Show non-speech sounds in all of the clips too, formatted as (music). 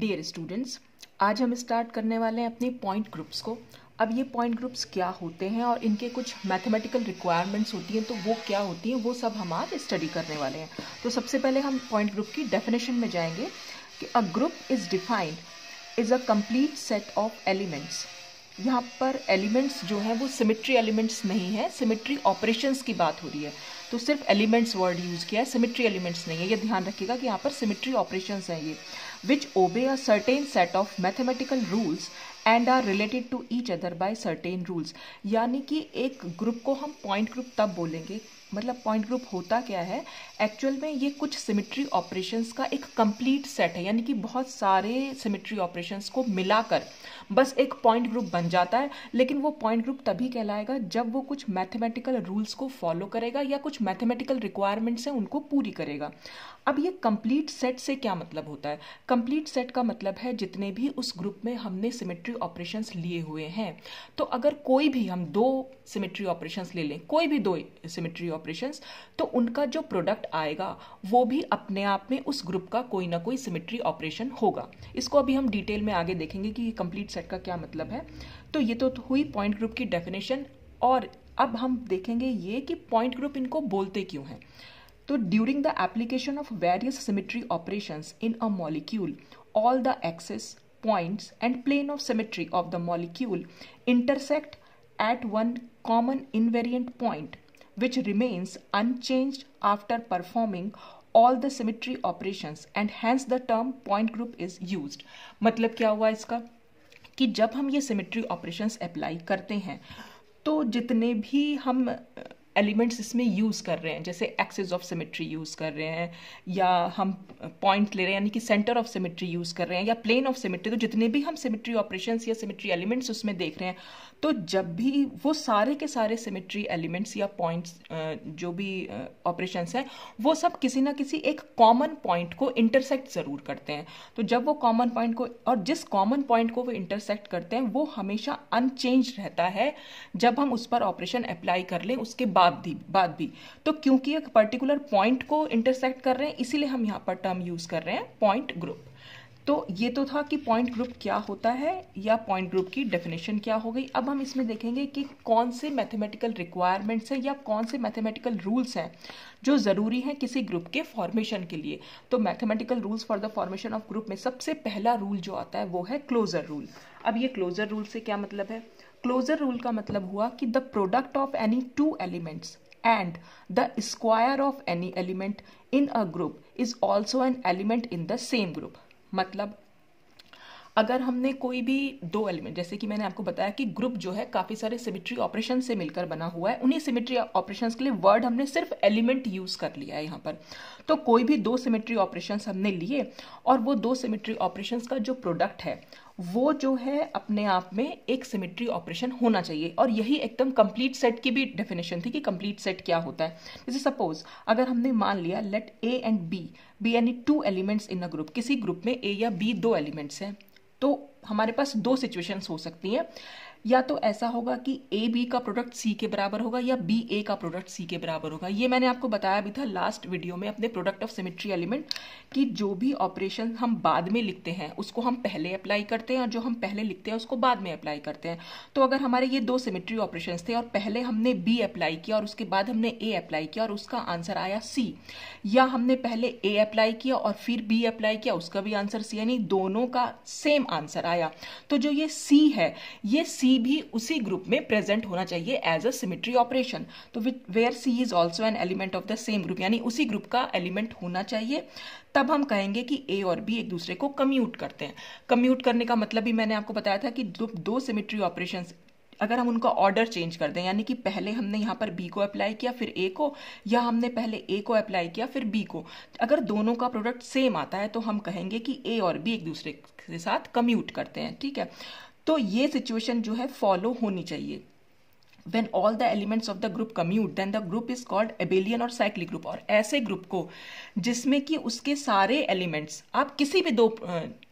Dear students आज हम start करने वाले हैं अपने पॉइंट ग्रुप्स को अब ये पॉइंट ग्रुप्स क्या होते हैं और इनके कुछ मैथमेटिकल रिक्वायरमेंट्स होती हैं तो वो क्या होती हैं वो सब हम आज स्टडी करने वाले हैं तो सबसे पहले हम पॉइंट ग्रुप की डेफिनेशन में जाएंगे कि a group is defined is a complete set of elements यहाँ पर एलिमेंट्स जो हैं वो सिमिट्री एलिमेंट्स नहीं है सिमिट्री ऑपरेशंस की बात हो रही है तो सिर्फ एलिमेंट्स वर्ड यूज़ किया है सिमिट्री एलिमेंट्स नहीं है ये ध्यान रखिएगा कि यहाँ पर सिमिट्री ऑपरेशन है ये which obey a certain set of mathematical rules and are related to each other by certain rules यानी कि एक ग्रुप को हम पॉइंट ग्रुप तब बोलेंगे मतलब पॉइंट ग्रुप होता क्या है एक्चुअल में ये कुछ सिमिट्री ऑपरेशंस का एक कंप्लीट सेट है यानी कि बहुत सारे सिमिट्री ऑपरेशंस को मिलाकर बस एक पॉइंट ग्रुप बन जाता है लेकिन वो पॉइंट ग्रुप तभी कहलाएगा जब वो कुछ मैथमेटिकल रूल्स को फॉलो करेगा या कुछ मैथमेटिकल रिक्वायरमेंट्स हैं उनको पूरी करेगा अब ये कंप्लीट सेट से क्या मतलब होता है कंप्लीट सेट का मतलब है जितने भी उस ग्रुप में हमने सिमेट्री ऑपरेशंस लिए हुए हैं तो अगर कोई भी हम दो सिमेट्री ऑपरेशंस ले लें कोई भी दो सिमेट्री ऑपरेशंस तो उनका जो प्रोडक्ट आएगा वो भी अपने आप में उस ग्रुप का कोई ना कोई सिमेट्री ऑपरेशन होगा इसको अभी हम डिटेल में आगे देखेंगे कि कंप्लीट सेट का क्या मतलब है तो ये तो हुई पॉइंट ग्रुप की डेफिनेशन और अब हम देखेंगे ये कि पॉइंट ग्रुप इनको बोलते क्यों हैं तो during the application of various symmetry operation in a molecule all the axes points and plane of symmetry of the molecule intersect at one common invariant point which remains unchanged after performing all the symmetry operation and hence the term point group is use मतलब क्या हुआ इसका कि जब हम ये symmetry operations apply करते हैं तो जितने भी हम एलिमेंट्स इसमें यूज़ कर रहे हैं जैसे एक्सेस ऑफ सिमेट्री यूज़ कर रहे हैं या हम पॉइंट ले रहे हैं यानी कि सेंटर ऑफ सिमेट्री यूज़ कर रहे हैं या प्लेन ऑफ सिमेट्री तो जितने भी हम सिमेट्री ऑपरेशन या सिमेट्री एलिमेंट्स उसमें देख रहे हैं तो जब भी वो सारे के सारे सिमेट्री एलिमेंट्स या पॉइंट्स जो भी ऑपरेशन हैं वो सब किसी ना किसी एक कॉमन पॉइंट को इंटरसेक्ट ज़रूर करते हैं तो जब वो कॉमन पॉइंट को और जिस कॉमन पॉइंट को वो इंटरसेक्ट करते हैं वो हमेशा अनचेंज रहता है जब हम उस पर ऑपरेशन अप्लाई कर लें उसके बाद बाद भी बाद भी तो क्योंकि एक पर्टिकुलर पॉइंट को इंटरसेक्ट कर रहे हैं इसीलिए हम यहाँ पर टर्म यूज़ कर रहे हैं पॉइंट ग्रुप तो ये तो था कि पॉइंट ग्रुप क्या होता है या पॉइंट ग्रुप की डेफिनेशन क्या हो गई अब हम इसमें देखेंगे कि कौन से मैथमेटिकल रिक्वायरमेंट्स हैं या कौन से मैथमेटिकल रूल्स हैं जो ज़रूरी हैं किसी ग्रुप के फॉर्मेशन के लिए तो mathematical rules for the formation of group में सबसे पहला रूल जो आता है वो है क्लोजर रूल अब ये क्लोजर रूल से क्या मतलब है क्लोजर रूल का मतलब हुआ कि the product of any two elements and the square of any element in a group is also an element in the same group मतलब अगर हमने कोई भी दो एलिमेंट जैसे कि मैंने आपको बताया कि ग्रुप जो है काफ़ी सारे सिमिट्री ऑपरेशन से मिलकर बना हुआ है उन्हीं सिमिट्री ऑपरेशन के लिए वर्ड हमने सिर्फ एलिमेंट यूज़ कर लिया है यहाँ पर तो कोई भी दो सिमिट्री ऑपरेशन हमने लिए और वो दो सिमिट्री ऑपरेशन का जो प्रोडक्ट है वो जो है अपने आप में एक सिमिट्री ऑपरेशन होना चाहिए और यही एकदम कंप्लीट सेट की भी डेफिनेशन थी कि कंप्लीट सेट क्या होता है जैसे सपोज अगर हमने मान लिया let A and B B यानी two elements in a group किसी ग्रुप में ए या बी दो एलिमेंट्स हैं तो हमारे पास दो सिचुएशंस हो सकती हैं या तो ऐसा होगा कि ए बी का प्रोडक्ट सी के बराबर होगा या बी ए का प्रोडक्ट सी के बराबर होगा ये मैंने आपको बताया भी था लास्ट वीडियो में अपने प्रोडक्ट ऑफ सिमेट्री एलिमेंट कि जो भी ऑपरेशन हम बाद में लिखते हैं उसको हम पहले अप्लाई करते हैं और जो हम पहले लिखते हैं उसको बाद में अप्लाई करते हैं तो अगर हमारे ये दो सिमेट्री ऑपरेशन थे और पहले हमने बी अप्लाई किया और उसके बाद हमने ए अप्लाई किया और उसका आंसर आया सी या हमने पहले ए अप्लाई किया और फिर बी अप्लाई किया उसका भी आंसर सी यानी दोनों का सेम आंसर आया तो जो ये सी है ये सी सी भी उसी ग्रुप में प्रेजेंट होना चाहिए एज अ सिमिट्री ऑपरेशन तो where C is also an element of the same group यानी उसी ग्रुप का एलिमेंट होना चाहिए तब हम कहेंगे कि ए और बी एक दूसरे को कम्यूट करते हैं कम्यूट करने का मतलब भी मैंने आपको बताया था कि दो, दो सिमिट्री ऑपरेशन अगर हम उनका ऑर्डर चेंज कर दें यानी कि पहले हमने यहाँ पर बी को अप्लाई किया फिर ए को या हमने पहले ए को अप्लाई किया फिर बी को अगर दोनों का प्रोडक्ट सेम आता है तो हम कहेंगे कि ए और बी एक दूसरे के साथ कम्यूट करते हैं ठीक है तो ये सिचुएशन जो है फॉलो होनी चाहिए when all the elements of the group commute then the group is called abelian और साइक्लिक ग्रुप और ऐसे ग्रुप को जिसमें कि उसके सारे एलिमेंट्स आप किसी भी दो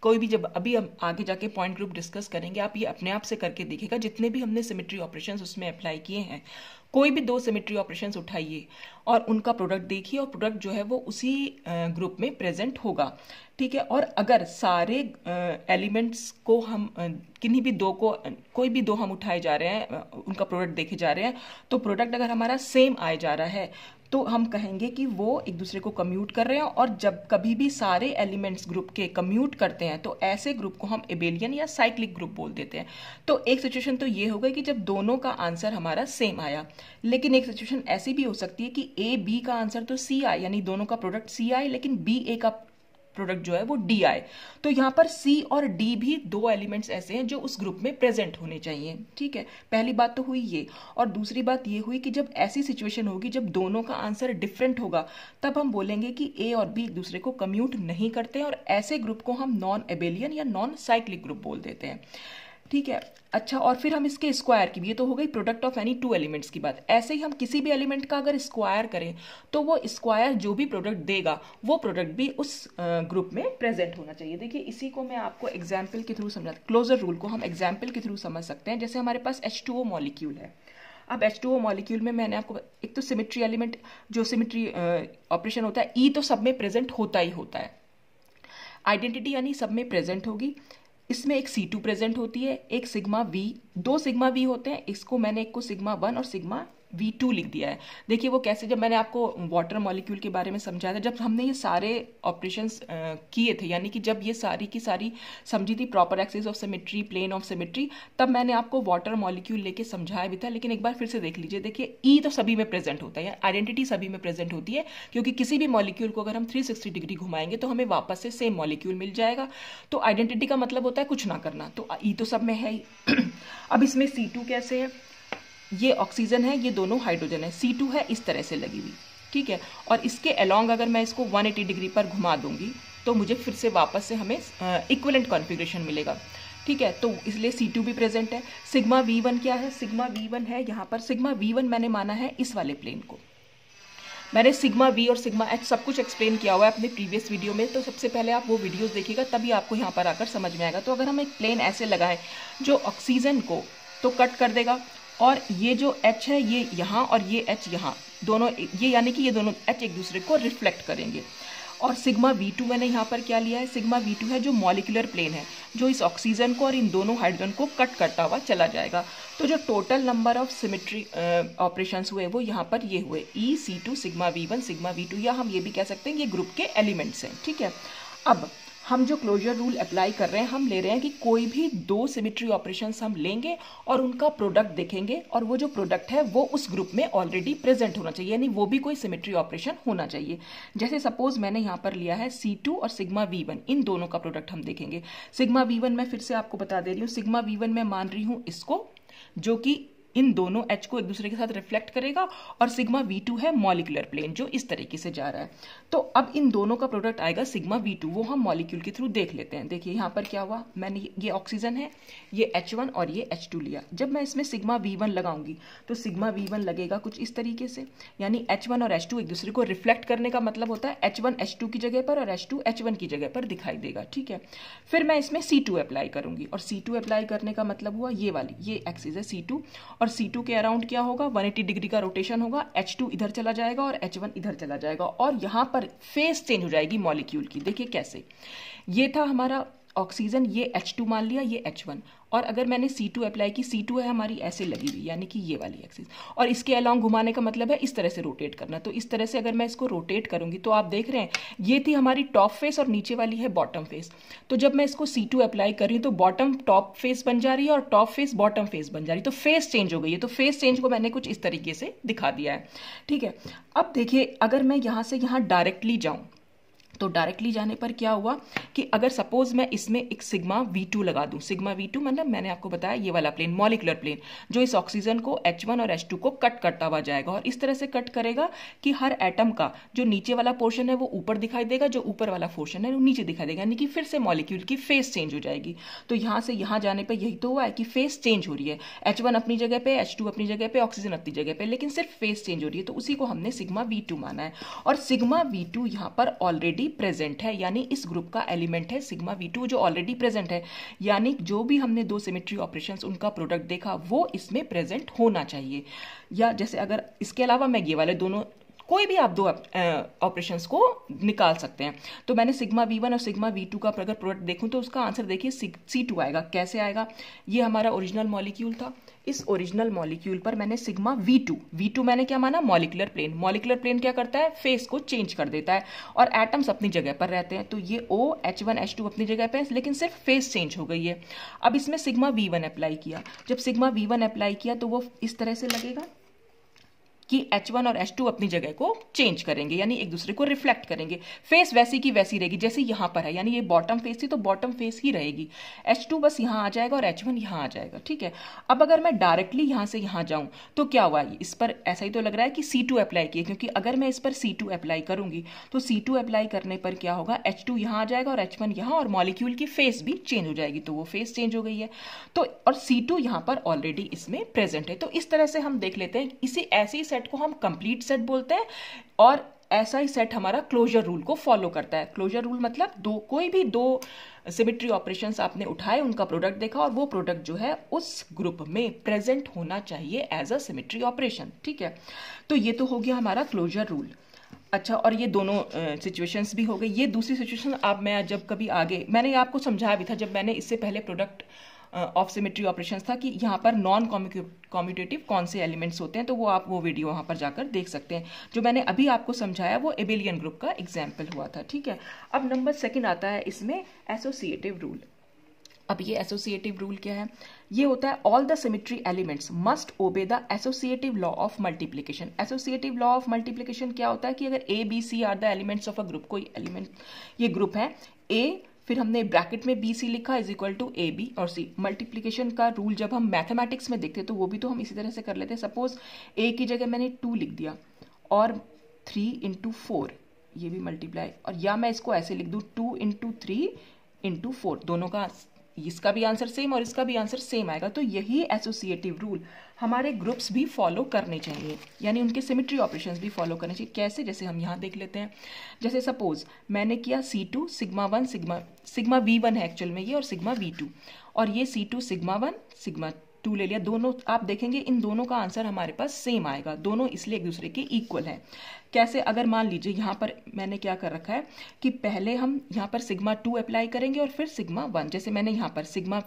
कोई भी जब अभी हम आगे जाके पॉइंट ग्रुप डिस्कस करेंगे आप ये अपने आप से करके देखेगा जितने भी हमने सिमिट्री ऑपरेशन उसमें अप्लाई किए हैं कोई भी दो सिमेट्री ऑपरेशंस उठाइए और उनका प्रोडक्ट देखिए और प्रोडक्ट जो है वो उसी ग्रुप में प्रेजेंट होगा ठीक है और अगर सारे एलिमेंट्स को हम किन्हीं भी दो को कोई भी दो हम उठाए जा रहे हैं उनका प्रोडक्ट देखे जा रहे हैं तो प्रोडक्ट अगर हमारा सेम आए जा रहा है तो हम कहेंगे कि वो एक दूसरे को कम्यूट कर रहे हैं और जब कभी भी सारे एलिमेंट्स ग्रुप के कम्यूट करते हैं तो ऐसे ग्रुप को हम एबेलियन या साइक्लिक ग्रुप बोल देते हैं तो एक सिचुएशन तो ये हो गई कि जब दोनों का आंसर हमारा सेम आया लेकिन एक सिचुएशन ऐसी भी हो सकती है कि ए बी का आंसर तो सी आई यानी दोनों का प्रोडक्ट सी आई लेकिन बी ए का प्रोडक्ट जो है वो डी आए तो यहाँ पर सी और डी भी दो एलिमेंट्स ऐसे हैं जो उस ग्रुप में प्रेजेंट होने चाहिए ठीक है पहली बात तो हुई ये और दूसरी बात ये हुई कि जब ऐसी सिचुएशन होगी जब दोनों का आंसर डिफरेंट होगा तब हम बोलेंगे कि ए और बी एक दूसरे को कम्यूट नहीं करते और ऐसे ग्रुप को हम नॉन एबेलियन या नॉन साइक्लिक ग्रुप बोल देते हैं ठीक है अच्छा और फिर हम इसके स्क्वायर की ये तो हो गई product of any two elements की बात ऐसे ही हम किसी भी एलिमेंट का अगर स्क्वायर करें तो वो स्क्वायर जो भी प्रोडक्ट देगा वो प्रोडक्ट भी उस ग्रुप में प्रेजेंट होना चाहिए देखिए इसी को मैं आपको एग्जाम्पल के थ्रू समझा क्लोजर रूल को हम एग्जाम्पल के थ्रू समझ सकते हैं जैसे हमारे पास एच टू ओ मॉलिक्यूल है अब एच टू ओ मॉलिक्यूल में मैंने आपको एक तो सिमिट्री एलिमेंट जो सिमिट्री ऑपरेशन होता है ई e तो सब में प्रेजेंट होता ही होता है आइडेंटिटी यानी सब में प्रेजेंट होगी इसमें एक सी टू प्रेजेंट होती है एक सिग्मा वी दो सिग्मा वी होते हैं इसको मैंने एक को सिग्मा वन और सिग्मा वी टू लिख दिया है देखिए वो कैसे जब मैंने आपको वाटर मॉलिक्यूल के बारे में समझाया था जब हमने ये सारे ऑपरेशन किए थे यानी कि जब ये सारी की सारी समझी थी proper axis of symmetry plane of symmetry तब मैंने आपको वाटर मॉलिक्यूल लेके समझाया भी था लेकिन एक बार फिर से देख लीजिए देखिए ई e तो सभी में प्रेजेंट होता है आइडेंटिटी सभी में प्रेजेंट होती है क्योंकि किसी भी मॉलिक्यूल को अगर हम थ्री डिग्री घुमाएंगे तो हमें वापस से सेम मॉलिक्यूल मिल जाएगा तो आइडेंटिटी का मतलब होता है कुछ ना करना तो ई e तो सब में है ही (clears throat) अब इसमें सी टू कैसे है ये ऑक्सीजन है ये दोनों हाइड्रोजन है सी है इस तरह से लगी हुई ठीक है और इसके अलॉन्ग अगर मैं इसको 180 डिग्री पर घुमा दूंगी तो मुझे फिर से वापस से हमें इक्वलेंट कॉन्फ़िगरेशन मिलेगा ठीक है तो इसलिए सी टू भी प्रेजेंट है सिग्मा वी वन क्या है सिग्मा वी वन है यहाँ पर सिग्मा वी वन मैंने माना है इस वाले प्लेन को मैंने सिग्मा वी और सिग्मा एच सब कुछ एक्सप्लेन किया हुआ है अपने प्रीवियस वीडियो में तो सबसे पहले आप वो वीडियोस देखिएगा तभी आपको यहाँ पर आकर समझ में आएगा तो अगर हम एक प्लेन ऐसे लगाएं जो ऑक्सीजन को तो कट कर देगा और ये जो एच है ये यहाँ और ये एच यहाँ दोनों ये यानी कि ये दोनों एच एक दूसरे को रिफ्लेक्ट करेंगे और सिग्मा वी टू मैंने यहाँ पर क्या लिया है सिग्मा वी टू है जो मॉलिकुलर प्लेन है जो इस ऑक्सीजन को और इन दोनों हाइड्रोजन को कट करता हुआ चला जाएगा तो जो total number of symmetry operation हुए वो यहाँ पर ये हुए E C two sigma v one sigma v two या हम ये भी कह सकते हैं ये ग्रुप के एलिमेंट्स हैं ठीक है अब हम जो क्लोजर रूल अप्लाई कर रहे हैं हम ले रहे हैं कि कोई भी दो सिमिट्री ऑपरेशन हम लेंगे और उनका प्रोडक्ट देखेंगे और वो जो प्रोडक्ट है वो उस ग्रुप में ऑलरेडी प्रेजेंट होना चाहिए यानी वो भी कोई सिमिट्री ऑपरेशन होना चाहिए जैसे सपोज मैंने यहाँ पर लिया है सी टू और सिग्मा वी वन इन दोनों का प्रोडक्ट हम देखेंगे सिग्मा वी वन मैं फिर से आपको बता दे रही हूँ सिग्मा वी वन मैं मान रही हूँ इसको जो कि इन दोनों एच को एक दूसरे के साथ रिफ्लेक्ट करेगा और सिग्मा वी टू है मॉलिकुलर प्लेन जो इस तरीके से जा रहा है तो अब इन दोनों का प्रोडक्ट आएगा सिग्मा वी टू वो हम मॉलिक्यूल के थ्रू देख लेते हैं देखिए यहाँ पर क्या हुआ मैंने ये ऑक्सीजन है ये एच वन और ये एच टू लिया जब मैं इसमें सिग्मा वी वन लगाऊंगी तो सिग्मा वी वन लगेगा कुछ इस तरीके से यानी एच वन और एच टू एक दूसरे को रिफ्लेक्ट करने का मतलब होता है एच वन एच टू की जगह पर और एच टू एच वन की जगह पर दिखाई देगा ठीक है फिर मैं इसमें सी टू अप्लाई करूंगी और सी टू अप्लाई करने का मतलब हुआ ये वाली ये एक्सीज है सी टू और C2 के अराउंड क्या होगा 180 डिग्री का रोटेशन होगा H2 इधर चला जाएगा और H1 इधर चला जाएगा और यहाँ पर फेस चेंज हो जाएगी मॉलिक्यूल की देखिए कैसे ये था हमारा ऑक्सीजन ये H2 मान लिया ये H1 और अगर मैंने सी टू अप्लाई की सी टू है हमारी ऐसे लगी हुई यानी कि ये वाली एक्सिस और इसके अलॉन्ग घुमाने का मतलब है इस तरह से रोटेट करना तो इस तरह से अगर मैं इसको रोटेट करूंगी तो आप देख रहे हैं ये थी हमारी टॉप फेस और नीचे वाली है बॉटम फेस तो जब मैं इसको सी टू अप्लाई कर रही हूँ तो बॉटम टॉप फेस बन जा रही है और टॉप फेस बॉटम फेस बन जा रही है तो फेस चेंज हो गई है तो फेस चेंज को मैंने कुछ इस तरीके से दिखा दिया है ठीक है अब देखिए अगर मैं यहाँ से यहाँ डायरेक्टली जाऊँ तो डायरेक्टली जाने पर क्या हुआ कि अगर सपोज मैं इसमें एक सिग्मा वी टू लगा दूं सिग्मा वी टू मतलब मैंने आपको बताया ये वाला प्लेन मॉलिकुलर प्लेन जो इस ऑक्सीजन को एच वन और एच टू को कट करता हुआ जाएगा और इस तरह से कट करेगा कि हर एटम का जो नीचे वाला पोर्शन है वो ऊपर दिखाई देगा जो ऊपर वाला पोर्शन है वो नीचे दिखाई देगा यानी कि फिर से मॉलिक्यूल की फेस चेंज हो जाएगी तो यहां से यहां जाने पर यही तो हुआ है कि फेस चेंज हो रही है एच वन अपनी जगह पे एच टू अपनी जगह पे ऑक्सीजन अपनी जगह पे लेकिन सिर्फ फेस चेंज हो रही है तो उसी को हमने सिग्मा वी टू माना है और सिग्मा वी टू यहां पर ऑलरेडी ऑलरेडी प्रेजेंट है यानी इस ग्रुप का एलिमेंट है सिग्मा वी टू जो ऑलरेडी प्रेजेंट है यानी जो भी हमने दो सिमेट्री ऑपरेशन उनका प्रोडक्ट देखा वो इसमें प्रेजेंट होना चाहिए या जैसे अगर इसके अलावा मैं ये वाले दोनों कोई भी आप दो ऑपरेशंस को निकाल सकते हैं तो मैंने सिग्मा वी वन और सिग्मा वी टू का अगर प्रोडक्ट देखूं तो उसका आंसर देखिए सी टू आएगा कैसे आएगा ये हमारा ओरिजिनल मॉलिक्यूल था इस ओरिजिनल मॉलिक्यूल पर मैंने sigma v two v two मैंने क्या माना मॉलिकुलर प्लेन मॉलिकुलर प्लेन क्या करता है फेस को चेंज कर देता है और एटम्स अपनी जगह पर रहते हैं तो ये O H one H two अपनी जगह पर लेकिन सिर्फ फेस चेंज हो गई है अब इसमें सिग्मा वी वन अप्लाई किया जब सिग्मा वी वन अप्लाई किया तो वो इस तरह से लगेगा कि वन और एच टू अपनी जगह को चेंज करेंगे यानी एक दूसरे को रिफ्लेक्ट करेंगे फेस वैसी की वैसी रहेगी जैसे यहां पर है यानी ये बॉटम फेस थी तो बॉटम फेस ही रहेगी एच टू बस यहां आ जाएगा और एच वन यहां आ जाएगा ठीक है अब अगर मैं डायरेक्टली यहां से यहां जाऊं तो क्या हुआ इस पर ऐसा ही तो लग रहा है कि सी टू अप्लाई किया क्योंकि अगर मैं इस पर सी टू अप्लाई करूंगी तो सी टू अप्लाई करने पर क्या होगा एच टू यहां आ जाएगा और एच वन यहां और मॉलिक्यूल की फेस भी चेंज हो जाएगी तो वो फेस चेंज हो गई है तो और सी टू यहां पर ऑलरेडी इसमें प्रेजेंट है तो इस तरह से हम देख लेते हैं इसे ऐसे ही सेट को हम कंप्लीट सेट बोलते हैं और ऐसा ही सेट हमारा क्लोजर रूल को फॉलो करता है क्लोजर रूल मतलब दो कोई भी दो सिमिट्री ऑपरेशंस आपने उठाए उनका प्रोडक्ट देखा और वो प्रोडक्ट जो है उस ग्रुप में प्रेजेंट होना चाहिए एज अ सिमिट्री ऑपरेशन ठीक है तो ये तो हो गया हमारा क्लोजर रूल अच्छा और ये दोनों सिचुएशंस uh, भी हो गई ये दूसरी सिचुएशन आप मैं जब कभी आगे मैंने आपको समझाया भी था जब मैंने इससे पहले product uh, of symmetry operation था कि यहाँ पर नॉन कॉम्यूटेटिव कौन से एलिमेंट्स होते हैं तो वो आप वो वीडियो वहाँ पर जाकर देख सकते हैं जो मैंने अभी आपको समझाया वो एबिलियन ग्रुप का एग्जाम्पल हुआ था ठीक है अब नंबर सेकेंड आता है इसमें एसोसिएटिव रूल अब ये एसोसिएटिव रूल क्या है ये होता है all the symmetry elements must obey the associative law of multiplication associative law of multiplication क्या होता है कि अगर A B C are the elements of a group कोई एलिमेंट ये ग्रुप है ए फिर हमने ब्रैकेट में बी सी लिखा is equal to A B और सी मल्टीप्लीकेशन का रूल जब हम मैथमेटिक्स में देखते तो वो भी तो हम इसी तरह से कर लेते सपोज ए की जगह मैंने टू लिख दिया और थ्री इंटू फोर ये भी मल्टीप्लाई और या मैं इसको ऐसे लिख दूँ two into three into four दोनों का इसका भी आंसर सेम और इसका भी आंसर सेम आएगा तो यही एसोसिएटिव रूल हमारे ग्रुप्स भी फॉलो करने चाहिए यानी उनके सिमिट्री ऑपरेशंस भी फॉलो करने चाहिए कैसे जैसे हम यहाँ देख लेते हैं जैसे सपोज मैंने किया C two sigma one sigma sigma v one है एक्चुअल में ये और सिग्मा वी टू और ये C two sigma one sigma two ले लिया दोनों आप देखेंगे इन दोनों का आंसर हमारे पास सेम आएगा दोनों इसलिए एक दूसरे के इक्वल हैं कैसे अगर मान लीजिए यहाँ पर मैंने क्या कर रखा है कि पहले हम यहाँ पर सिग्मा टू अप्लाई करेंगे और फिर सिग्मा वन जैसे मैंने यहाँ पर सिग्मा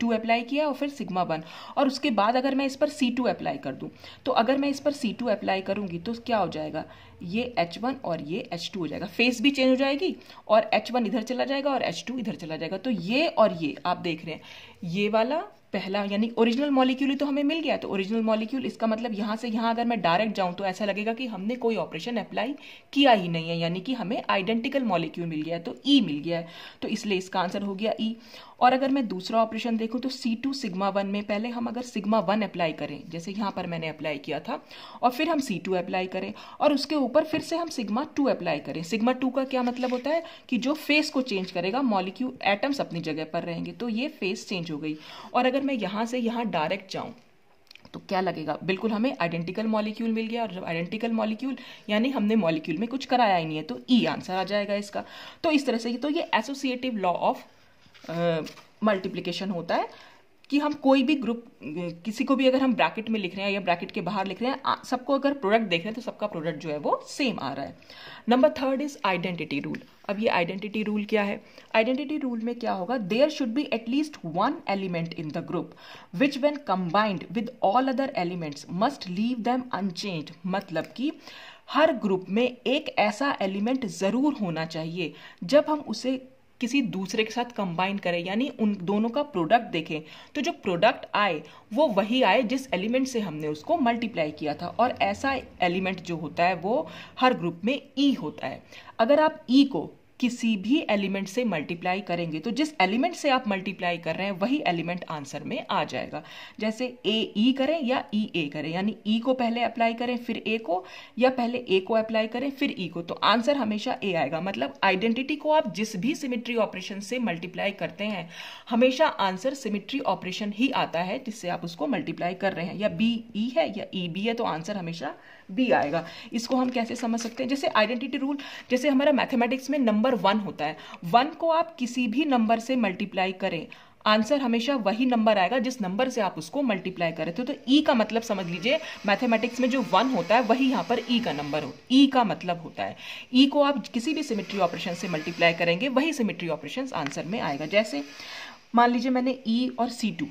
टू अप्लाई किया और फिर सिग्मा वन और उसके बाद अगर मैं इस पर सी टू अप्लाई कर दूं तो अगर मैं इस पर सी टू अप्लाई करूंगी तो क्या हो जाएगा ये एच वन और ये एच टू हो जाएगा फेस भी चेंज हो जाएगी और एच वन इधर चला जाएगा और एच टू इधर चला जाएगा तो ये और ये आप देख रहे हैं ये वाला पहला यानी ओरिजिनल मॉलिक्यूल ही तो हमें मिल गया तो ओरिजिनल मॉलिक्यूल इसका मतलब यहाँ से यहाँ अगर मैं डायरेक्ट जाऊँ तो ऐसा लगेगा कि हमने कोई ऑपरेशन अप्लाई किया ही नहीं है यानी कि हमें आइडेंटिकल मॉलिक्यूल मिल गया है तो ई e मिल गया है तो इसलिए इसका आंसर हो गया ई e. और अगर मैं दूसरा ऑपरेशन देखूँ तो सी टू सिग्मा वन में पहले हम अगर सिग्मा वन अप्लाई करें जैसे यहाँ पर मैंने अप्लाई किया था और फिर हम सी टू अप्लाई करें और उसके ऊपर फिर से हम सिग्मा टू अप्लाई करें सिग्मा टू का क्या मतलब होता है कि जो फेस को चेंज करेगा मॉलिक्यूल एटम्स अपनी जगह पर रहेंगे तो ये फेस चेंज हो गई और अगर मैं यहाँ से यहाँ डायरेक्ट जाऊँ तो क्या लगेगा बिल्कुल हमें आइडेंटिकल मॉलिक्यूल मिल गया और जब आइडेंटिकल मॉलिक्यूल यानी हमने मॉलिक्यूल में कुछ कराया ही नहीं है तो ई e आंसर आ जाएगा इसका तो इस तरह से तो ये एसोसिएटिव लॉ ऑफ मल्टीप्लीकेशन होता है कि हम कोई भी ग्रुप किसी को भी अगर हम ब्रैकेट में लिख रहे हैं या ब्रैकेट के बाहर लिख रहे हैं सबको अगर प्रोडक्ट देख रहे हैं तो सबका प्रोडक्ट जो है वो सेम आ रहा है number third is identity rule अब ये आइडेंटिटी रूल क्या है आइडेंटिटी रूल में क्या होगा there should be at least one element in the group which when combined with all other elements must leave them unchanged मतलब कि हर ग्रुप में एक ऐसा एलिमेंट ज़रूर होना चाहिए जब हम उसे किसी दूसरे के साथ कंबाइन करें यानी उन दोनों का प्रोडक्ट देखें तो जो प्रोडक्ट आए वो वही आए जिस एलिमेंट से हमने उसको मल्टीप्लाई किया था और ऐसा एलिमेंट जो होता है वो हर ग्रुप में ई e होता है अगर आप ई e को किसी भी एलिमेंट से मल्टीप्लाई करेंगे तो जिस एलिमेंट से आप मल्टीप्लाई कर रहे हैं वही एलिमेंट आंसर में आ जाएगा जैसे ए ई e करें या ई e ए करें यानी ई e को पहले अप्लाई करें फिर ए को या पहले ए को अप्लाई करें फिर ई e को तो आंसर हमेशा ए आएगा मतलब आइडेंटिटी को आप जिस भी सिमिट्री ऑपरेशन से मल्टीप्लाई करते हैं हमेशा आंसर सिमिट्री ऑपरेशन ही आता है जिससे आप उसको मल्टीप्लाई कर रहे हैं या बी ई e है या ई e, बी है तो आंसर हमेशा बी आएगा इसको हम कैसे समझ सकते हैं जैसे आइडेंटिटी रूल जैसे हमारा मैथमेटिक्स में नंबर वन होता है वन को आप किसी भी नंबर से मल्टीप्लाई करें आंसर हमेशा वही नंबर आएगा जिस नंबर से आप उसको मल्टीप्लाई कर रहे थे तो ई e का मतलब समझ लीजिए मैथमेटिक्स में जो वन होता है वही यहाँ पर ई e का नंबर हो ई e का मतलब होता है ई को आप किसी भी सिमिट्री ऑपरेशन से मल्टीप्लाई करेंगे वही सिमिट्री ऑपरेशन आंसर में आएगा जैसे मान लीजिए मैंने ई और सी टू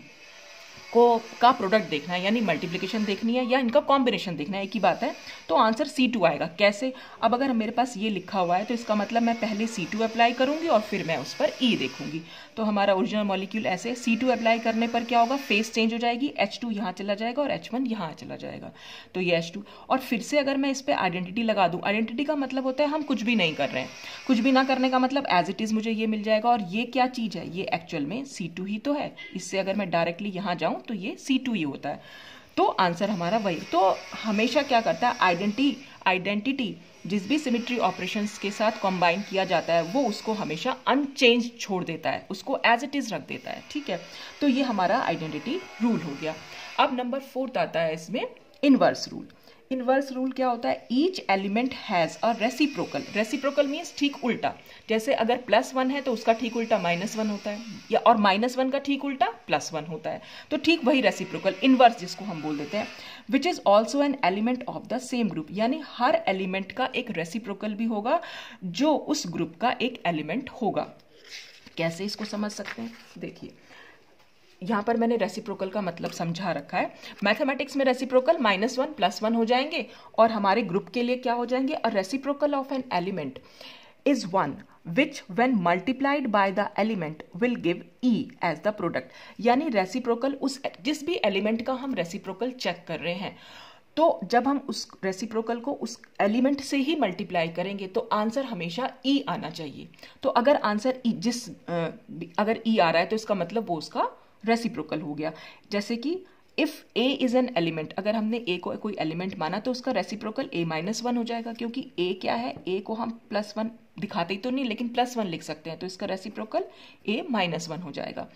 को का प्रोडक्ट देखना है यानी मल्टीप्लिकेशन देखनी है या इनका कॉम्बिनेशन देखना है एक ही बात है तो आंसर सी टू आएगा कैसे अब अगर मेरे पास ये लिखा हुआ है तो इसका मतलब मैं पहले सी टू अप्लाई करूँगी और फिर मैं उस पर ई e देखूँगी तो हमारा ओरिजिनल मॉलिक्यूल ऐसे सी टू अप्लाई करने पर क्या होगा फेस चेंज हो जाएगी एच टू यहाँ चला जाएगा और एच वन यहाँ चला जाएगा तो ये एच टू और फिर से अगर मैं इस पर आइडेंटिटी लगा दूँ आइडेंटिटी का मतलब होता है हम कुछ भी नहीं कर रहे हैं कुछ भी ना करने का मतलब एज इट इज़ मुझे ये मिल जाएगा और ये क्या चीज़ है ये एक्चुअल में सी टू ही तो है इससे अगर मैं डायरेक्टली यहाँ जाऊँ तो ये सी टू ही होता है तो आंसर हमारा वही तो हमेशा क्या करता है आइडेंटिटी आइडेंटिटी जिस भी सिमिट्री ऑपरेशंस के साथ कंबाइन किया जाता है वो उसको हमेशा अनचेंज छोड़ देता है उसको एज इट इज़ रख देता है ठीक है तो ये हमारा आइडेंटिटी रूल हो गया अब नंबर फोर्थ आता है इसमें इनवर्स रूल इनवर्स रूल क्या होता है each element has a reciprocal reciprocal means ठीक उल्टा जैसे अगर प्लस वन है तो उसका ठीक उल्टा माइनस वन होता है या और माइनस वन का ठीक उल्टा प्लस वन होता है तो ठीक वही रेसिप्रोकल इनवर्स जिसको हम बोल देते हैं which is also an element of the same group यानी हर एलिमेंट का एक रेसिप्रोकल भी होगा जो उस ग्रुप का एक एलिमेंट होगा कैसे इसको समझ सकते हैं देखिए यहाँ पर मैंने रेसिप्रोकल का मतलब समझा रखा है मैथमेटिक्स में reciprocal minus one plus one हो जाएंगे और हमारे ग्रुप के लिए क्या हो जाएंगे और reciprocal of an element is one which when multiplied by the element will give E as the product यानी रेसिप्रोकल उस जिस भी एलिमेंट का हम रेसिप्रोकल चेक कर रहे हैं तो जब हम उस रेसिप्रोकल को उस एलिमेंट से ही मल्टीप्लाई करेंगे तो आंसर हमेशा ई e आना चाहिए तो अगर आंसर ई e, जिस अगर ई e आ रहा है तो इसका मतलब वो उसका रेसिप्रोकल हो गया जैसे कि if A is an element अगर हमने ए को कोई एलिमेंट माना तो उसका रेसिप्रोकल ए माइनस वन हो जाएगा क्योंकि ए क्या है ए को हम प्लस वन दिखाते ही तो नहीं लेकिन प्लस वन लिख सकते हैं तो इसका रेसिप्रोकल ए माइनस वन हो जाएगा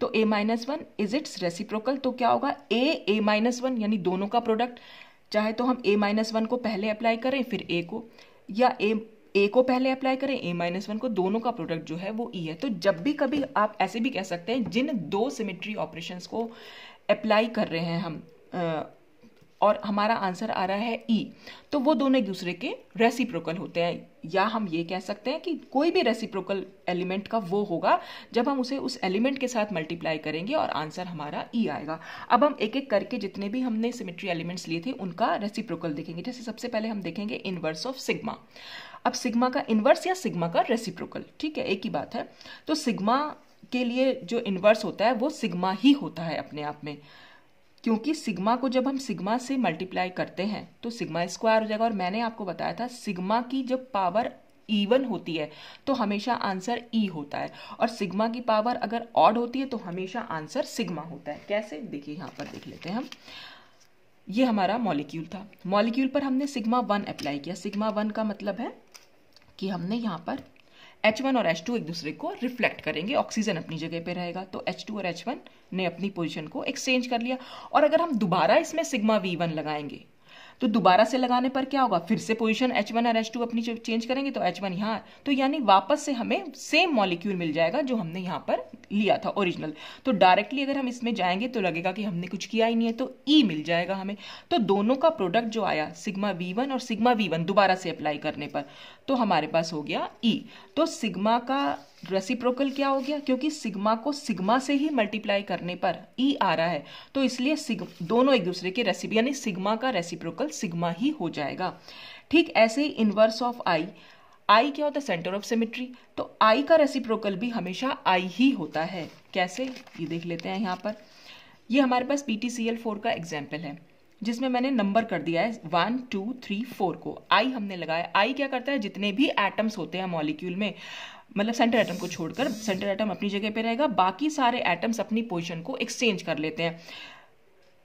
तो A minus one is its reciprocal तो क्या होगा ए ए माइनस वन यानी दोनों का प्रोडक्ट चाहे तो हम ए माइनस वन को पहले अप्लाई करें फिर ए को या ए ए को पहले अप्लाई करें ए माइनस वन को दोनों का प्रोडक्ट जो है वो ई e है तो जब भी कभी आप ऐसे भी कह सकते हैं जिन दो सिमिट्री ऑपरेशन को अप्लाई कर रहे हैं हम और हमारा आंसर आ रहा है ई e. तो वो दोनों एक दूसरे के रेसिप्रोकल होते हैं या हम ये कह सकते हैं कि कोई भी रेसिप्रोकल एलिमेंट का वो होगा जब हम उसे उस एलिमेंट के साथ मल्टीप्लाई करेंगे और आंसर हमारा ई e आएगा अब हम एक एक करके जितने भी हमने सिमेट्री एलिमेंट्स लिए थे उनका रेसिप्रोकल देखेंगे जैसे सबसे पहले हम देखेंगे इनवर्स ऑफ सिग्मा अब सिग्मा का इनवर्स या सिग्मा का रेसिप्रोकल ठीक है एक ही बात है तो सिग्मा के लिए जो इन्वर्स होता है वो सिग्मा ही होता है अपने आप में क्योंकि सिग्मा को जब हम सिग्मा से मल्टीप्लाई करते हैं तो सिग्मा स्क्वायर हो जाएगा और मैंने आपको बताया था सिग्मा की जब पावर ईवन होती है तो हमेशा आंसर ई e होता है और सिग्मा की पावर अगर ऑड होती है तो हमेशा आंसर सिग्मा होता है कैसे देखिए यहाँ पर देख लेते हैं हम ये हमारा मॉलिक्यूल था मॉलिक्यूल पर हमने सिग्मा वन अप्लाई किया सिग्मा वन का मतलब है कि हमने यहाँ पर H1 और H2 एक दूसरे को रिफ्लेक्ट करेंगे ऑक्सीजन अपनी जगह पे रहेगा तो H2 और H1 ने अपनी पोजीशन को एक्सचेंज कर लिया और अगर हम दोबारा इसमें सिग्मा V1 लगाएंगे तो दोबारा से लगाने पर क्या होगा फिर से पोजीशन H1 और H2 अपनी चेंज करेंगे तो H1 वन यहाँ तो यानी वापस से हमें सेम मॉलिक्यूल मिल जाएगा जो हमने यहाँ पर लिया था ओरिजिनल तो डायरेक्टली अगर हम इसमें जाएंगे तो लगेगा कि हमने कुछ किया ही नहीं है तो E मिल जाएगा हमें तो दोनों का प्रोडक्ट जो आया सिग्मा V1 और सिग्मा V1 दोबारा से अप्लाई करने पर तो हमारे पास हो गया ई e. तो सिग्मा का रेसिप्रोकल क्या हो गया क्योंकि सिग्मा को सिग्मा से ही मल्टीप्लाई करने पर ई e आ रहा है तो इसलिए दोनों एक दूसरे के रेसिपी यानी सिग्मा का रेसिप्रोकल सिग्मा ही हो जाएगा ठीक ऐसे ही इनवर्स ऑफ आई आई क्या होता है सेंटर ऑफ सिमेट्री तो आई का रेसिप्रोकल भी हमेशा आई ही होता है कैसे ये देख लेते हैं यहाँ पर ये हमारे पास P T C L four का एग्जाम्पल है जिसमें मैंने नंबर कर दिया है वन टू थ्री फोर को आई हमने लगाया आई क्या करता है जितने भी एटम्स होते हैं मॉलिक्यूल में मतलब सेंटर एटम को छोड़कर सेंटर एटम अपनी जगह पे रहेगा बाकी सारे एटम्स अपनी पोजिशन को एक्सचेंज कर लेते हैं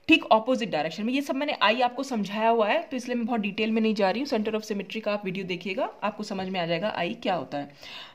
ठीक ऑपोजिट डायरेक्शन में ये सब मैंने आई आपको समझाया हुआ है तो इसलिए मैं बहुत डिटेल में नहीं जा रही हूँ सेंटर ऑफ सिमेट्री का आप वीडियो देखिएगा आपको समझ में आ जाएगा आई क्या होता है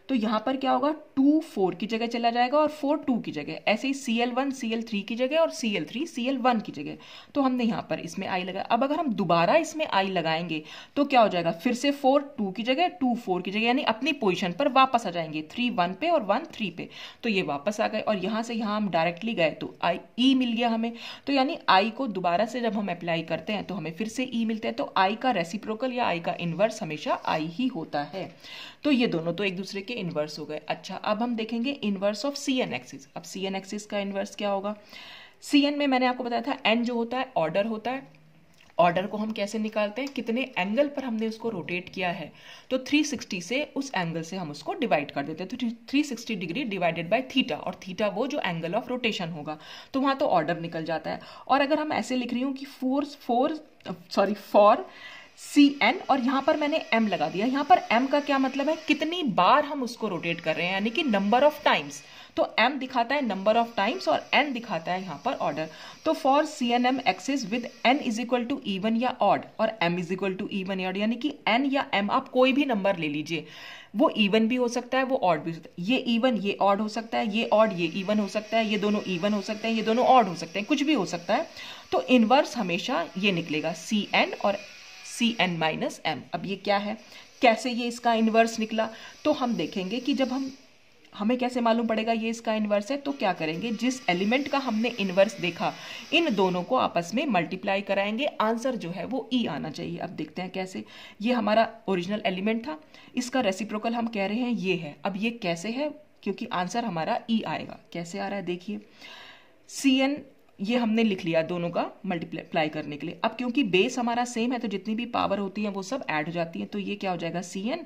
तो यहाँ पर क्या होगा टू फोर की जगह चला जाएगा और फोर टू की जगह ऐसे ही C L one C L three की जगह और C L three C L one की जगह तो हमने यहाँ पर इसमें आई लगाया अब अगर हम दोबारा इसमें आई लगाएंगे तो क्या हो जाएगा फिर से फोर टू की जगह टू फोर की जगह यानी अपनी पोजिशन पर वापस आ जाएंगे थ्री वन पे और वन थ्री पे तो ये वापस आ गए और यहाँ से यहाँ हम डायरेक्टली गए तो आई ई e मिल गया हमें तो यानी आई को दोबारा से जब हम अप्लाई करते हैं तो हमें फिर से ई e मिलते हैं तो आई का रेसिप्रोकल या आई का इन्वर्स हमेशा आई ही होता है तो ये दोनों तो एक दूसरे के इन्वर्स हो गए अच्छा अब हम देखेंगे inverse of C N axis अब सी एन एक्सिस का इन्वर्स क्या होगा सी एन में मैंने आपको बताया था एन जो होता है ऑर्डर होता है ऑर्डर को हम कैसे निकालते हैं कितने एंगल पर हमने उसको रोटेट किया है तो 360 से उस एंगल से हम उसको डिवाइड कर देते हैं तो 360 डिग्री डिवाइडेड बाय थीटा और थीटा वो जो एंगल ऑफ रोटेशन होगा तो वहाँ तो ऑर्डर निकल जाता है और अगर हम ऐसे लिख रही हूँ कि four four sorry for C N और यहां पर मैंने एम लगा दिया यहां पर एम का क्या मतलब है कितनी बार हम उसको रोटेट कर रहे हैं यानी कि नंबर ऑफ टाइम्स तो एम दिखाता है नंबर ऑफ टाइम्स और एन दिखाता है यहां पर ऑर्डर तो for C N M axes with N is equal to even या ऑड और M is equal to even या ऑड यानी कि एन या एम आप कोई भी नंबर ले लीजिए वो इवन भी हो सकता है वो ऑड भी हो सकता है ये इवन ये ऑड हो सकता है ये ऑड ये इवन हो सकता है ये दोनों इवन हो सकते हैं ये दोनों ऑड हो सकते हैं कुछ भी हो सकता है तो इनवर्स हमेशा ये निकलेगा सी एन और सी एन माइनस एम अब ये क्या है कैसे ये इसका इन्वर्स निकला तो हम देखेंगे कि जब हम हमें कैसे मालूम पड़ेगा ये इसका इन्वर्स है तो क्या करेंगे जिस एलिमेंट का हमने इन्वर्स देखा इन दोनों को आपस में मल्टीप्लाई कराएंगे आंसर जो है वो ई e आना चाहिए अब देखते हैं कैसे ये हमारा ओरिजिनल एलिमेंट था इसका रेसिप्रोकल हम कह रहे हैं ये है अब ये कैसे है क्योंकि आंसर हमारा ई e आएगा कैसे आ रहा है देखिए सी एन ये हमने लिख लिया दोनों का मल्टीप्लाई करने के लिए अब क्योंकि बेस हमारा सेम है तो जितनी भी पावर होती है वो सब ऐड हो जाती है तो ये क्या हो जाएगा सी एन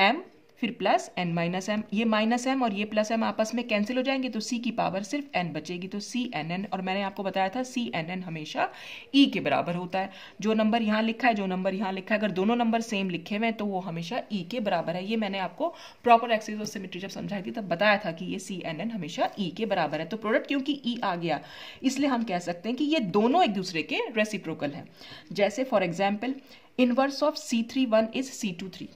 एम फिर प्लस एन माइनस एम ये माइनस एम और ये प्लस एम आपस में कैंसिल हो जाएंगे तो सी की पावर सिर्फ एन बचेगी तो सी एन एन और मैंने आपको बताया था सी एन एन हमेशा ई e के बराबर होता है जो नंबर यहाँ लिखा है जो नंबर यहाँ लिखा है अगर दोनों नंबर सेम लिखे हुए हैं तो वो हमेशा ई e के बराबर है ये मैंने आपको प्रॉपर एक्सिस और सिमेट्री जब समझाई थी तब बताया था कि ये सी एन एन हमेशा ई e के बराबर है तो प्रोडक्ट क्योंकि ई e आ गया इसलिए हम कह सकते हैं कि ये दोनों एक दूसरे के रेसिप्रोकल हैं जैसे for example inverse of C three one is C two three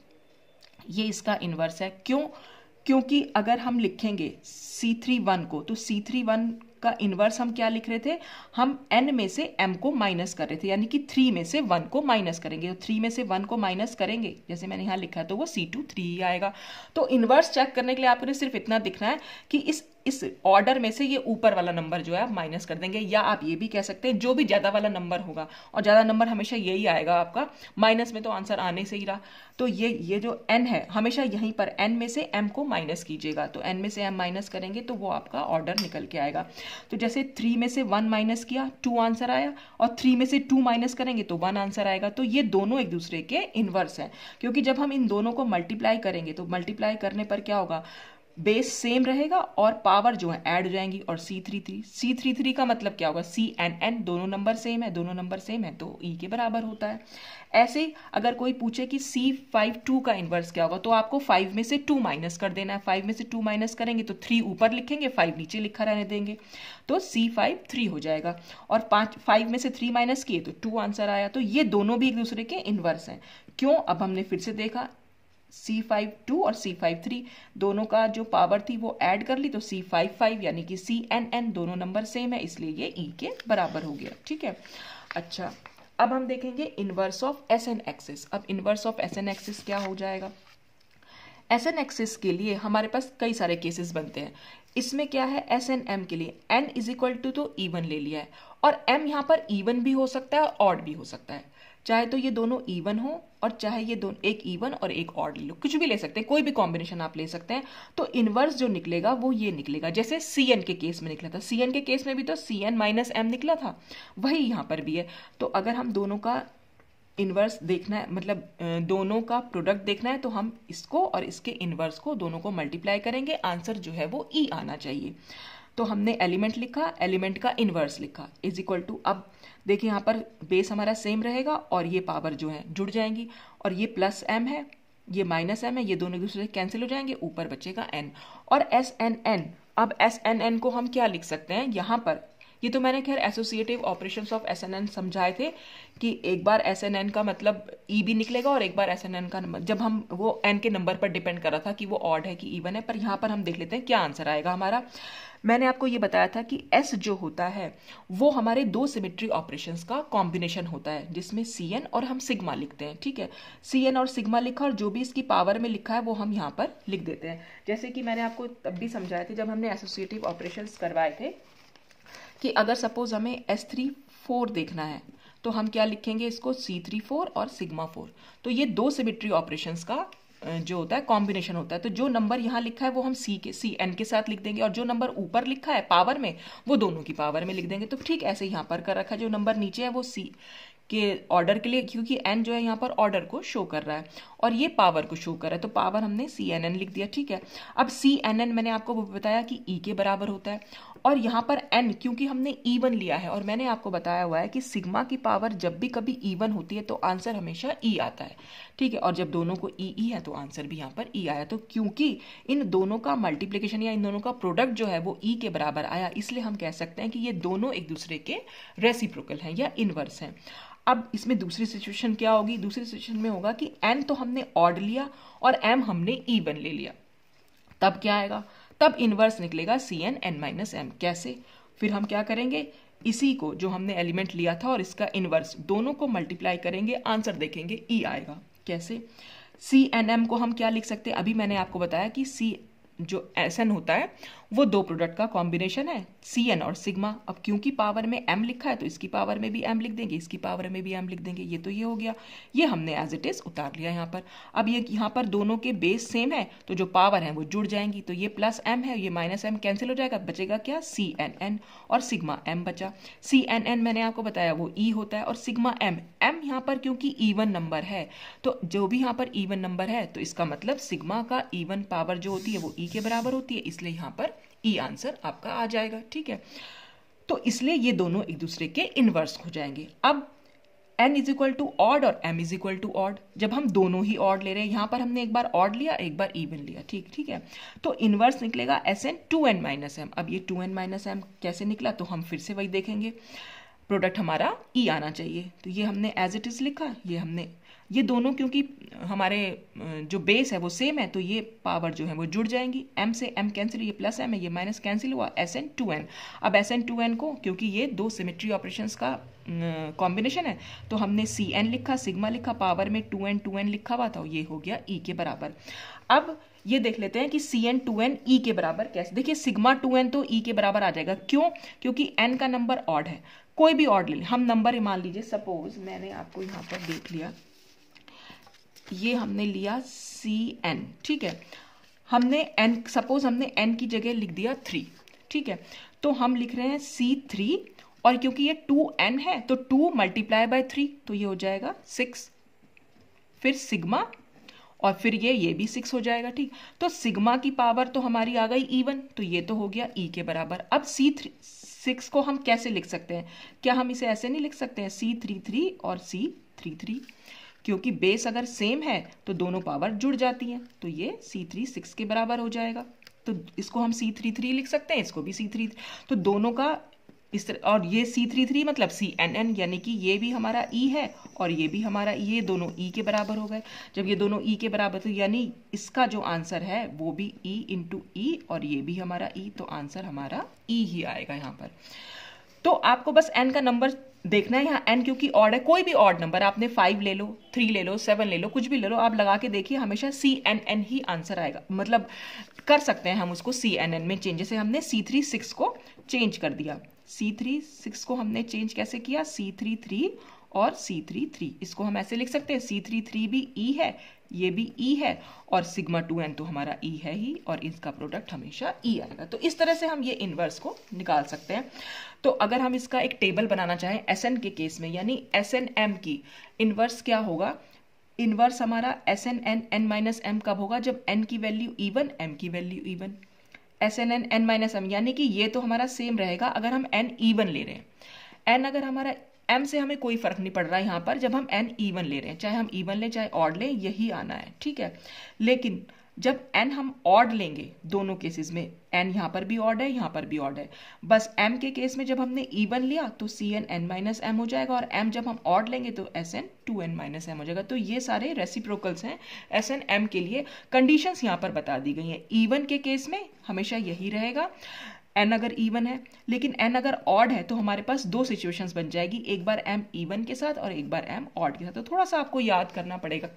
ये इसका इन्वर्स है क्यों क्योंकि अगर हम लिखेंगे सी थ्री वन को तो सी थ्री वन का इन्वर्स हम क्या लिख रहे थे हम एन में से एम को माइनस कर रहे थे यानी कि थ्री में से वन को माइनस करेंगे तो थ्री में से वन को माइनस करेंगे जैसे मैंने यहाँ लिखा तो वो सी टू थ्री ही आएगा तो इन्वर्स चेक करने के लिए आपको सिर्फ इतना दिखना है कि इस इस ऑर्डर में से ये ऊपर वाला नंबर जो है आप माइनस कर देंगे या आप ये भी कह सकते हैं जो भी ज़्यादा वाला नंबर होगा और ज़्यादा नंबर हमेशा यही आएगा आपका माइनस में तो आंसर आने से ही रहा तो ये ये जो एन है हमेशा यहीं पर एन में से एम को माइनस कीजिएगा तो एन में से एम माइनस करेंगे तो वो आपका ऑर्डर निकल के आएगा तो जैसे थ्री में से वन माइनस किया टू आंसर आया और थ्री में से टू माइनस करेंगे तो वन आंसर आएगा तो ये दोनों एक दूसरे के इन्वर्स हैं क्योंकि जब हम इन दोनों को मल्टीप्लाई करेंगे तो मल्टीप्लाई करने पर क्या होगा बेस सेम रहेगा और पावर जो है ऐड हो जाएंगी और C three three C three three का मतलब क्या होगा सी एंड एन दोनों नंबर सेम है दोनों नंबर सेम है तो ई e के बराबर होता है ऐसे अगर कोई पूछे कि सी फाइव टू का इन्वर्स क्या होगा तो आपको फाइव में से टू माइनस कर देना है फाइव में से टू माइनस करेंगे तो थ्री ऊपर लिखेंगे फाइव नीचे लिखा रहने देंगे तो सी फाइव थ्री हो जाएगा और पाँच फाइव में से थ्री माइनस किए तो टू आंसर आया तो ये दोनों भी एक दूसरे के इन्वर्स हैं क्यों अब हमने फिर से देखा सी फाइव टू और सी फाइव थ्री दोनों का जो पावर थी वो ऐड कर ली तो सी फाइव फाइव यानी कि सी एन एन दोनों नंबर सेम है इसलिए ये ई e के बराबर हो गया ठीक है अच्छा अब हम देखेंगे inverse of S N axis अब inverse of S N axis क्या हो जाएगा एस एन एक्सिस के लिए हमारे पास कई सारे केसेस बनते हैं इसमें क्या है एस एन एम के लिए एन इज इक्वल टू तो ईवन ले लिया है और एम यहाँ पर ईवन भी हो सकता है और ऑड भी हो सकता है चाहे तो ये दोनों इवन हो और चाहे ये दोनों एक इवन और एक ऑड लो कुछ भी ले सकते हैं कोई भी कॉम्बिनेशन आप ले सकते हैं तो इनवर्स जो निकलेगा वो ये निकलेगा जैसे सी एन के केस में निकला था सी एन के केस में भी तो सी एन माइनस एम निकला था वही यहाँ पर भी है तो अगर हम दोनों का इन्वर्स देखना है मतलब दोनों का प्रोडक्ट देखना है तो हम इसको और इसके इन्वर्स को दोनों को मल्टीप्लाई करेंगे आंसर जो है वो ई e आना चाहिए तो हमने एलिमेंट लिखा एलिमेंट का इन्वर्स लिखा इज इक्वल टू अब देखिए यहाँ पर बेस हमारा सेम रहेगा और ये पावर जो है जुड़ जाएंगी और ये प्लस एम है ये माइनस एम है ये दोनों एक दूसरे से कैंसिल हो जाएंगे ऊपर बचेगा एन और एस एन एन अब एस एन एन को हम क्या लिख सकते हैं यहाँ पर ये तो मैंने खैर एसोसिएटिव ऑपरेशन ऑफ एस समझाए थे कि एक बार एस का मतलब ई e भी निकलेगा और एक बार एस का नंबर जब हम वो एन के नंबर पर डिपेंड कर रहा था कि वो ऑड है कि ईवन है पर यहाँ पर हम देख लेते हैं क्या आंसर आएगा हमारा मैंने आपको ये बताया था कि एस जो होता है वो हमारे दो सिमेट्री ऑपरेशन का कॉम्बिनेशन होता है जिसमें सी एन और हम सिग्मा लिखते हैं ठीक है सी एन और सिग्मा लिखा और जो भी इसकी पावर में लिखा है वो हम यहाँ पर लिख देते हैं जैसे कि मैंने आपको तब भी समझाया था जब हमने एसोसिएटिव ऑपरेशन करवाए थे कि अगर सपोज हमें एस थ्री फोर देखना है तो हम क्या लिखेंगे इसको सी थ्री फोर और सिग्मा फोर तो ये दो सिमिट्री ऑपरेशन का जो होता है कॉम्बिनेशन होता है तो जो नंबर यहाँ लिखा है वो हम सी के सी एन के साथ लिख देंगे और जो नंबर ऊपर लिखा है पावर में वो दोनों की पावर में लिख देंगे तो ठीक ऐसे यहाँ पर कर रखा है जो नंबर नीचे है वो सी के ऑर्डर के लिए क्योंकि एन जो है यहाँ पर ऑर्डर को शो कर रहा है और ये पावर को शो कर रहा है तो पावर हमने सी एन एन लिख दिया ठीक है अब सी एन एन मैंने आपको बताया कि ई e के बराबर होता है और यहाँ पर एन क्योंकि हमने ईवन लिया है और मैंने आपको बताया हुआ है कि सिग्मा की पावर जब भी कभी ईवन होती है तो आंसर हमेशा ई e आता है ठीक है और जब दोनों को ई e, e है तो आंसर भी यहाँ पर ई e आया तो क्योंकि इन दोनों का मल्टीप्लीकेशन या इन दोनों का प्रोडक्ट जो है वो ई e के बराबर आया इसलिए हम कह सकते हैं कि ये दोनों एक दूसरे के रेसिप्रोकल हैं या इनवर्स हैं अब इसमें दूसरी सिचुएशन क्या होगी दूसरी सिचुएशन में होगा कि एन तो हमने ऑड लिया और एम हमने ई बन ले लिया तब क्या आएगा तब इनवर्स निकलेगा C N N minus M कैसे फिर हम क्या करेंगे इसी को जो हमने एलिमेंट लिया था और इसका इनवर्स दोनों को मल्टीप्लाई करेंगे आंसर देखेंगे ई e आएगा कैसे सी एन एम को हम क्या लिख सकते हैं अभी मैंने आपको बताया कि सी जो एस एन होता है वो दो प्रोडक्ट का कॉम्बिनेशन है सी एन और सिग्मा अब क्योंकि पावर में एम लिखा है तो इसकी पावर में भी एम लिख देंगे इसकी पावर में भी एम लिख देंगे ये तो ये हो गया ये हमने एज इट इज़ उतार लिया यहाँ पर अब ये यहाँ पर दोनों के बेस सेम है तो जो पावर है वो जुड़ जाएंगी तो ये प्लस एम है ये माइनस एम कैंसिल हो जाएगा बचेगा क्या सी एन एन और सिग्मा एम बचा सी एन एन मैंने आपको बताया वो ई e होता है और सिग्मा एम एम यहाँ पर क्योंकि ईवन नंबर है तो जो भी यहाँ पर ईवन नंबर है तो इसका मतलब सिग्मा का ईवन पावर जो होती है वो ई e के बराबर होती है इसलिए यहाँ पर ई e आंसर आपका आ जाएगा ठीक है तो इसलिए ये दोनों एक दूसरे के इनवर्स हो जाएंगे अब N is equal to odd और M is equal to odd जब हम दोनों ही ऑड ले रहे हैं यहाँ पर हमने एक बार ऑड लिया एक बार इवन लिया ठीक ठीक है तो इनवर्स निकलेगा S n two n minus m अब ये टू एन माइनस एम कैसे निकला तो हम फिर से वही देखेंगे प्रोडक्ट हमारा ई e आना चाहिए तो ये हमने एज इट इज़ लिखा ये हमने ये दोनों क्योंकि हमारे जो बेस है वो सेम है तो ये पावर जो है वो जुड़ जाएंगी एम से एम कैंसिल ये प्लस एम है ये माइनस कैंसिल हुआ एस एन टू एन अब एस एन टू एन को क्योंकि ये दो सिमेट्री ऑपरेशन का कॉम्बिनेशन है तो हमने सी एन लिखा सिग्मा लिखा पावर में टू एन टू एन लिखा हुआ था ये हो गया ई e के बराबर अब ये देख लेते हैं कि C n two n e के बराबर कैसे देखिए सिग्मा टू एन तो ई e के बराबर आ जाएगा क्यों क्योंकि एन का नंबर ऑड है कोई भी ऑड ले हम नंबर मान लीजिए सपोज मैंने आपको यहाँ पर देख लिया ये हमने लिया सी एन ठीक है हमने एन सपोज हमने एन की जगह लिख दिया थ्री ठीक है तो हम लिख रहे हैं सी थ्री और क्योंकि ये टू एन है तो टू मल्टीप्लाई बाय थ्री तो ये हो जाएगा सिक्स फिर सिग्मा और फिर ये ये भी सिक्स हो जाएगा ठीक तो सिग्मा की पावर तो हमारी आ गई वन तो ये तो हो गया ई e के बराबर अब सी थ्री सिक्स को हम कैसे लिख सकते हैं क्या हम इसे ऐसे नहीं लिख सकते हैं सी थ्री थ्री और सी थ्री थ्री क्योंकि बेस अगर सेम है तो दोनों पावर जुड़ जाती हैं तो ये सी थ्री सिक्स के बराबर हो जाएगा तो इसको हम सी थ्री थ्री लिख सकते हैं इसको भी सी थ्री तो दोनों का इस तरह और ये सी थ्री थ्री मतलब सी एन एन यानी कि ये भी हमारा ई e है और ये भी हमारा e, ये दोनों ई e के बराबर हो गए जब ये दोनों ई e के बराबर तो यानी इसका जो आंसर है वो भी ई इंटू ई और ये भी हमारा ई e, तो आंसर हमारा ई e ही आएगा यहाँ पर तो आपको बस एन का नंबर देखना है यहाँ एन क्योंकि ऑड है कोई भी ऑड नंबर आपने फाइव ले लो थ्री ले लो सेवन ले लो कुछ भी ले लो आप लगा के देखिए हमेशा सी एन एन ही आंसर आएगा मतलब कर सकते हैं हम उसको सी एन एन में चेंज जैसे हमने सी थ्री सिक्स को चेंज कर दिया सी थ्री सिक्स को हमने चेंज कैसे किया सी थ्री थ्री और सी थ्री थ्री इसको हम ऐसे लिख सकते हैं सी थ्री थ्री भी ई e है ये भी E है और सिग्मा टू एन तो हमारा ई e है ही और इसका प्रोडक्ट हमेशा E आएगा तो इस तरह से हम ये इन्वर्स को निकाल सकते हैं तो अगर हम इसका एक टेबल बनाना चाहें एस एन के केस में यानी एस एन एम की इन्वर्स क्या होगा इन्वर्स हमारा S N n N minus m कब होगा जब एन की वैल्यू इवन एम की value even S N n N minus m यानी कि ये तो हमारा सेम रहेगा अगर हम एन ईवन ले रहे हैं एन अगर हमारा एम से हमें कोई फर्क नहीं पड़ रहा है यहाँ पर जब हम एन ईवन ले रहे हैं चाहे हम ईवन लें चाहे ऑड लें यही आना है ठीक है लेकिन जब एन हम ऑड लेंगे दोनों केसेस में एन यहाँ पर भी ऑड है यहाँ पर भी ऑड है बस एम के केस में जब हमने ईवन लिया तो C N N minus m हो जाएगा और एम जब हम ऑड लेंगे तो S n two n minus m हो जाएगा तो ये सारे रेसिप्रोकल्स हैं एस एन एम के लिए कंडीशंस यहाँ पर बता दी गई हैं ईवन के केस में हमेशा यही रहेगा एन अगर इवन है लेकिन एन अगर ऑड है तो हमारे पास दो सिचुएशंस बन जाएगी एक बार एम इवन के साथ और एक बार एम ऑड के साथ तो थोड़ा सा आपको याद करना पड़ेगा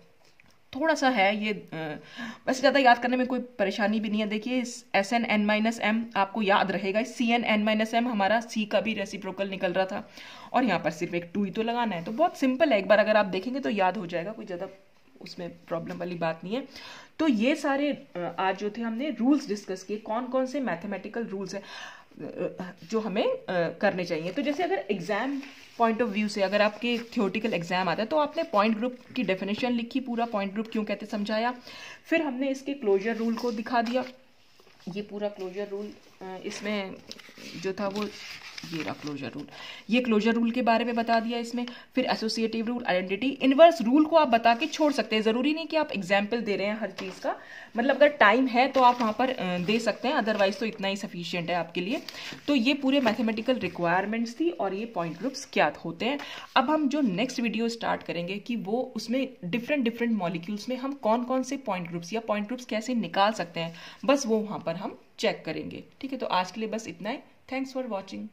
थोड़ा सा है ये वैसे ज़्यादा याद करने में कोई परेशानी भी नहीं है देखिए S N N minus m आपको याद रहेगा C N N minus m हमारा सी का भी रेसिप्रोकल निकल रहा था और यहाँ पर सिर्फ एक टू ही तो लगाना है तो बहुत सिंपल है एक बार अगर आप देखेंगे तो याद हो जाएगा कोई ज़्यादा उसमें प्रॉब्लम वाली बात नहीं है तो ये सारे आज जो थे हमने रूल्स डिस्कस किए कौन कौन से मैथमेटिकल रूल्स हैं जो हमें करने चाहिए तो जैसे अगर एग्ज़ाम पॉइंट ऑफ व्यू से अगर आपके थियोटिकल एग्जाम आता है तो आपने पॉइंट ग्रुप की डेफिनेशन लिखी पूरा पॉइंट ग्रुप क्यों कहते समझाया फिर हमने इसके क्लोजर रूल को दिखा दिया ये पूरा क्लोजर रूल इसमें जो था वो ये रहा क्लोजर रूल ये क्लोजर रूल के बारे में बता दिया इसमें फिर associative rule identity inverse rule को आप बता के छोड़ सकते हैं ज़रूरी नहीं कि आप एग्जाम्पल दे रहे हैं हर चीज़ का मतलब अगर टाइम है तो आप वहां पर दे सकते हैं अदरवाइज तो इतना ही सफिशियंट है आपके लिए तो ये पूरे मैथमेटिकल रिक्वायरमेंट्स थी और ये पॉइंट ग्रुप्स क्या होते हैं अब हम जो नेक्स्ट वीडियो स्टार्ट करेंगे कि वो उसमें डिफरेंट डिफरेंट मॉलिक्यूल्स में हम कौन कौन से पॉइंट ग्रुप्स या पॉइंट ग्रुप्स कैसे निकाल सकते हैं बस वो वहां पर हम चेक करेंगे ठीक है तो आज के लिए बस इतना ही थैंक्स फॉर वॉचिंग